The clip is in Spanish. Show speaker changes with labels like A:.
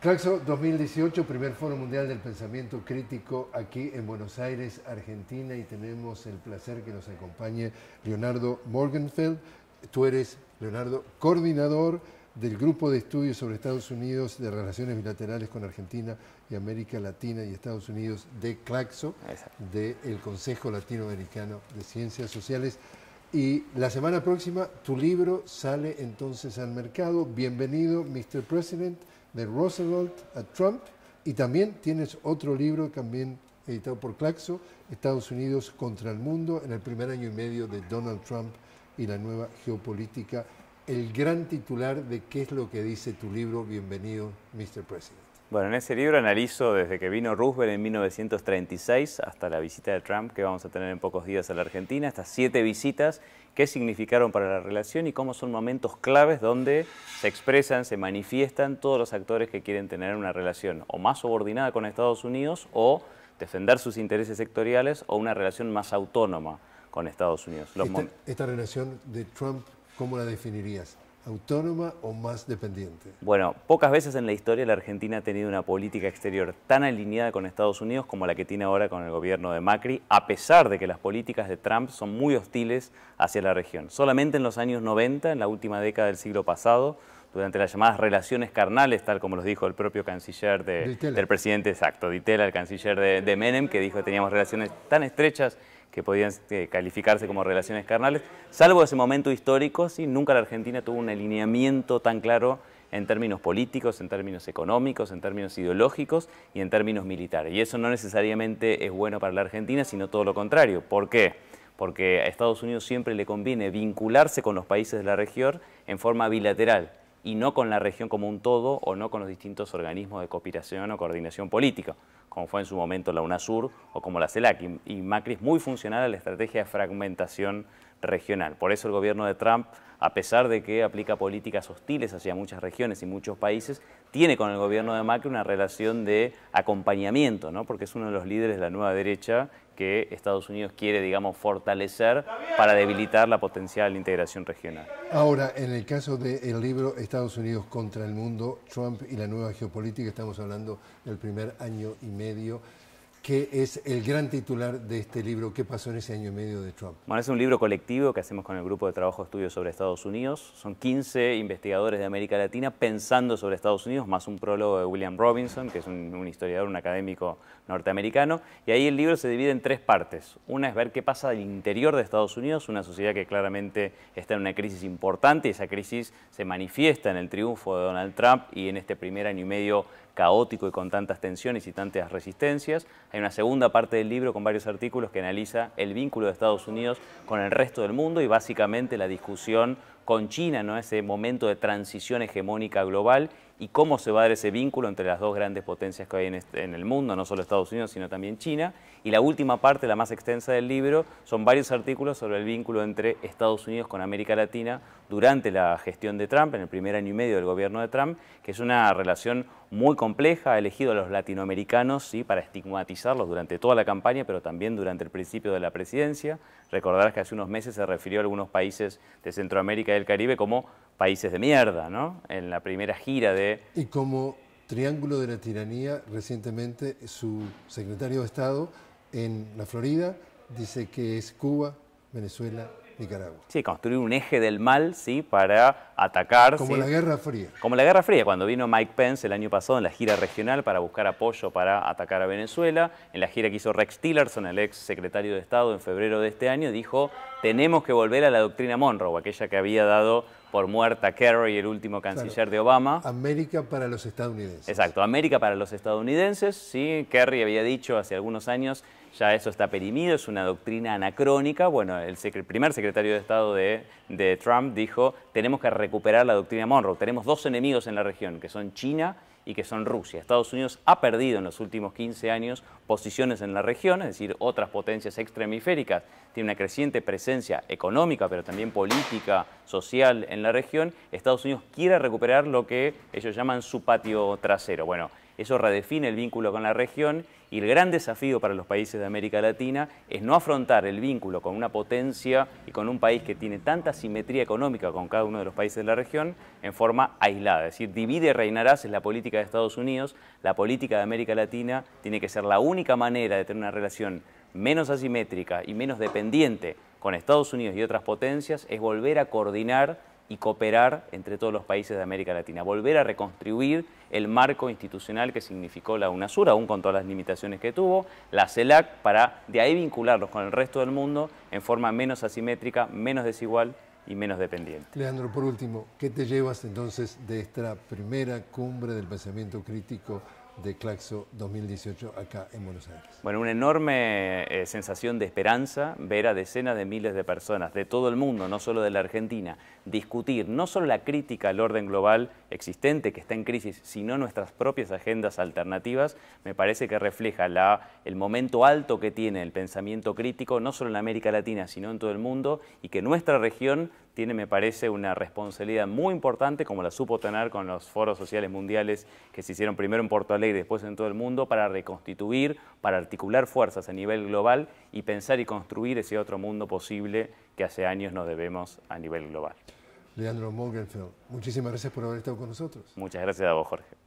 A: Claxo 2018, primer Foro Mundial del Pensamiento Crítico aquí en Buenos Aires, Argentina, y tenemos el placer que nos acompañe Leonardo Morgenfeld. Tú eres, Leonardo, coordinador del Grupo de Estudios sobre Estados Unidos de Relaciones Bilaterales con Argentina y América Latina y Estados Unidos de Claxo, del Consejo Latinoamericano de Ciencias Sociales. Y la semana próxima tu libro sale entonces al mercado. Bienvenido, Mr. President de Roosevelt a Trump. Y también tienes otro libro también editado por Claxo, Estados Unidos contra el mundo, en el primer año y medio de Donald Trump y la nueva geopolítica. El gran titular de qué es lo que dice tu libro, Bienvenido, Mr. President. Bueno,
B: en ese libro analizo desde que vino Roosevelt en 1936 hasta la visita de Trump que vamos a tener en pocos días a la Argentina, estas siete visitas, qué significaron para la relación y cómo son momentos claves donde se expresan, se manifiestan todos los actores que quieren tener una relación o más subordinada con Estados Unidos o defender sus intereses sectoriales o una relación más autónoma con Estados Unidos.
A: esta relación de Trump, ¿cómo la definirías? autónoma o más dependiente?
B: Bueno, pocas veces en la historia la Argentina ha tenido una política exterior tan alineada con Estados Unidos como la que tiene ahora con el gobierno de Macri, a pesar de que las políticas de Trump son muy hostiles hacia la región. Solamente en los años 90, en la última década del siglo pasado, durante las llamadas relaciones carnales, tal como los dijo el propio canciller del presidente, exacto, Ditela, el canciller de, Menem, que dijo que teníamos relaciones tan estrechas que podían eh, calificarse como relaciones carnales, salvo ese momento histórico, sí, nunca la Argentina tuvo un alineamiento tan claro en términos políticos, en términos económicos, en términos ideológicos y en términos militares. Y eso no necesariamente es bueno para la Argentina, sino todo lo contrario. ¿Por qué? Porque a Estados Unidos siempre le conviene vincularse con los países de la región en forma bilateral y no con la región como un todo o no con los distintos organismos de cooperación o coordinación política, como fue en su momento la UNASUR o como la CELAC. Y, Macri es muy funcional a la estrategia de fragmentación regional. Por eso el gobierno de Trump, a pesar de que aplica políticas hostiles hacia muchas regiones y muchos países, tiene con el gobierno de Macri una relación de acompañamiento, ¿no? porque es uno de los líderes de la nueva derecha que Estados Unidos quiere, digamos, fortalecer para debilitar la potencial integración regional.
A: Ahora, en el caso del libro Estados Unidos contra el mundo, Trump y la nueva geopolítica, estamos hablando del primer año y medio que es el gran titular de este libro, ¿Qué pasó en ese año y medio de Trump?
B: Bueno, es un libro colectivo que hacemos con el Grupo de Trabajo Estudios sobre Estados Unidos. Son 15 investigadores de América Latina pensando sobre Estados Unidos, más un prólogo de William Robinson, que es un, historiador, un académico norteamericano. Y ahí el libro se divide en tres partes. Una es ver qué pasa al interior de Estados Unidos, una sociedad que claramente está en una crisis importante y esa crisis se manifiesta en el triunfo de Donald Trump y en este primer año y medio caótico y con tantas tensiones y tantas resistencias. Hay una segunda parte del libro con varios artículos que analiza el vínculo de Estados Unidos con el resto del mundo y básicamente la discusión con China, ¿no? ese momento de transición hegemónica global y cómo se va a dar ese vínculo entre las dos grandes potencias que hay este, en, el mundo, no solo Estados Unidos, sino también China. Y la última parte, la más extensa del libro, son varios artículos sobre el vínculo entre Estados Unidos con América Latina durante la gestión de Trump, en el primer año y medio del gobierno de Trump, que es una relación muy compleja, ha elegido a los latinoamericanos para estigmatizarlos durante toda la campaña, pero también durante el principio de la presidencia. Recordarás que hace unos meses se refirió a algunos países de Centroamérica del Caribe como países de mierda, ¿no? En la primera gira de...
A: Y como Triángulo de la Tiranía, recientemente su secretario de Estado en la Florida dice que es Cuba, Venezuela
B: Nicaragua. Sí, construir un eje del mal, sí, para atacar. Como la Guerra Fría. Como la Guerra Fría, cuando vino Mike Pence el año pasado en la gira regional para buscar apoyo para atacar a Venezuela, en la gira que hizo Rex Tillerson, el ex secretario de Estado, en febrero de este año, dijo, tenemos que volver a la doctrina Monroe, aquella que había dado por muerta Kerry, el último canciller de Obama.
A: América para los estadounidenses.
B: Exacto, América para los estadounidenses, sí. Kerry había dicho hace algunos años, ya eso está perimido, es una doctrina anacrónica. Bueno, el, primer secretario de Estado de, de Trump dijo, tenemos que recuperar la doctrina Monroe. Tenemos dos enemigos en la región, que son China y que son Rusia. Estados Unidos ha perdido en los últimos 15 años posiciones en la región, es decir, otras potencias extremiféricas. Tiene una creciente presencia económica, pero también política, social en la región. Estados Unidos quiere recuperar lo que ellos llaman su patio trasero. Bueno, eso redefine el vínculo con la región y el gran desafío para los países de América Latina es no afrontar el vínculo con una potencia y con un país que tiene tanta simetría económica con cada uno de los países de la región en forma aislada. Es decir, divide y reinarás es la política de Estados Unidos, la política de América Latina tiene que ser la única manera de tener una relación menos asimétrica y menos dependiente con Estados Unidos y otras potencias es volver a coordinar y cooperar entre todos los países de América Latina, volver a reconstruir el marco institucional que significó la UNASUR, aún con todas las limitaciones que tuvo, la CELAC, para de ahí vincularlos con el resto del mundo en forma menos asimétrica, menos desigual y menos dependiente.
A: Leandro, por último, ¿qué te llevas entonces de esta primera cumbre del pensamiento crítico? de Claxo 2018 acá en Buenos Aires.
B: Bueno, una enorme eh, sensación de esperanza ver a decenas de miles de personas de todo el mundo, no solo de la Argentina, discutir no solo la crítica al orden global existente que está en crisis, sino nuestras propias agendas alternativas, me parece que refleja el momento alto que tiene el pensamiento crítico, no solo en América Latina, sino en todo el mundo, y que nuestra región tiene, me parece, una responsabilidad muy importante, como la supo tener con los foros sociales mundiales que se hicieron primero en Porto Alegre y después en todo el mundo, para reconstituir, para articular fuerzas a nivel global y pensar y construir ese otro mundo posible que hace años nos debemos a nivel global.
A: Leandro Mogenfeld, muchísimas gracias por haber estado con nosotros.
B: Muchas gracias a vos, Jorge.